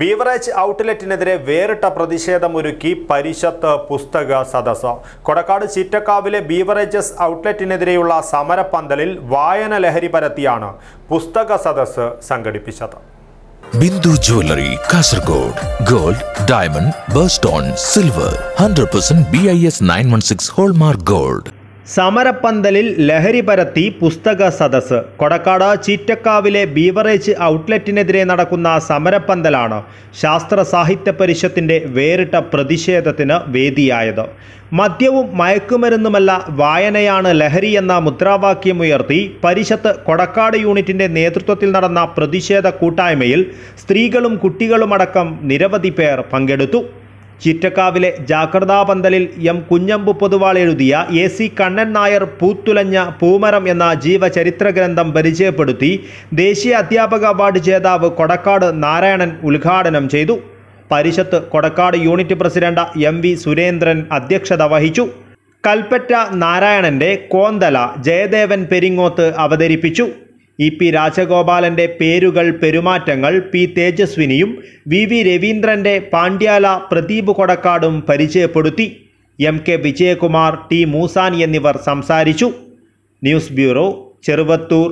beverage ഔട്ട്ലെറ്റിനെതിരെ വേറിട്ട പ്രതിഷേധമൊരുക്കി പരിഷത്ത് പുസ്തക സദസ് കൊടക്കാട് ചിറ്റക്കാവിലെ ബീവറേജസ് ഔട്ട്ലെറ്റിനെതിരെയുള്ള സമരപ്പന്തലിൽ വായന ലഹരി പരത്തിയാണ് പുസ്തക സദസ് സംഘടിപ്പിച്ചത് Bindu jewellery Kasaragod gold diamond birthstone silver hundred percent B I S nine one six hallmark gold സമരപ്പന്തലിൽ ലഹരി പരത്തി പുസ്തക സദസ് കൊടക്കാട് ചീറ്റക്കാവിലെ ബീവറേജ് ഔട്ട്ലെറ്റിനെതിരെ നടക്കുന്ന സമരപ്പന്തലാണ് ശാസ്ത്ര സാഹിത്യ പരിഷത്തിൻ്റെ വേറിട്ട പ്രതിഷേധത്തിന് വേദിയായത് മദ്യവും മയക്കുമരുന്നുമല്ല വായനയാണ് ലഹരി എന്ന മുദ്രാവാക്യമുയർത്തി പരിഷത്ത് കൊടക്കാട് യൂണിറ്റിൻ്റെ നേതൃത്വത്തിൽ നടന്ന പ്രതിഷേധ കൂട്ടായ്മയിൽ സ്ത്രീകളും കുട്ടികളുമടക്കം നിരവധി പേർ പങ്കെടുത്തു ചിറ്റക്കാവിലെ പന്തലിൽ എം കുഞ്ഞമ്പു പൊതുവാൾ എഴുതിയ എ സി കണ്ണൻ നായർ പൂത്തുലഞ്ഞ പൂമരം എന്ന ജീവചരിത്ര ഗ്രന്ഥം പരിചയപ്പെടുത്തി ദേശീയ അധ്യാപക അവാർഡ് ജേതാവ് കൊടക്കാട് നാരായണൻ ഉദ്ഘാടനം ചെയ്തു Parishad Kodakkad unit president M V Surendran അധ്യക്ഷത വഹിച്ചു കൽപ്പറ്റ നാരായണന്റെ കോന്തല ജയദേവൻ പെരിങ്ങോത്ത് അവതരിപ്പിച്ചു ഇ പി രാജഗോപാലൻ്റെ പേരുകൾ പെരുമാറ്റങ്ങൾ പി തേജസ്വിനിയും വി വി രവീന്ദ്രൻ്റെ പാണ്ഡ്യാല പ്രദീപ് കൊടക്കാടും പരിചയപ്പെടുത്തി M K Vijayakumar T Moosan എന്നിവർ സംസാരിച്ചു ന്യൂസ് ബ്യൂറോ ചെറുവത്തൂർ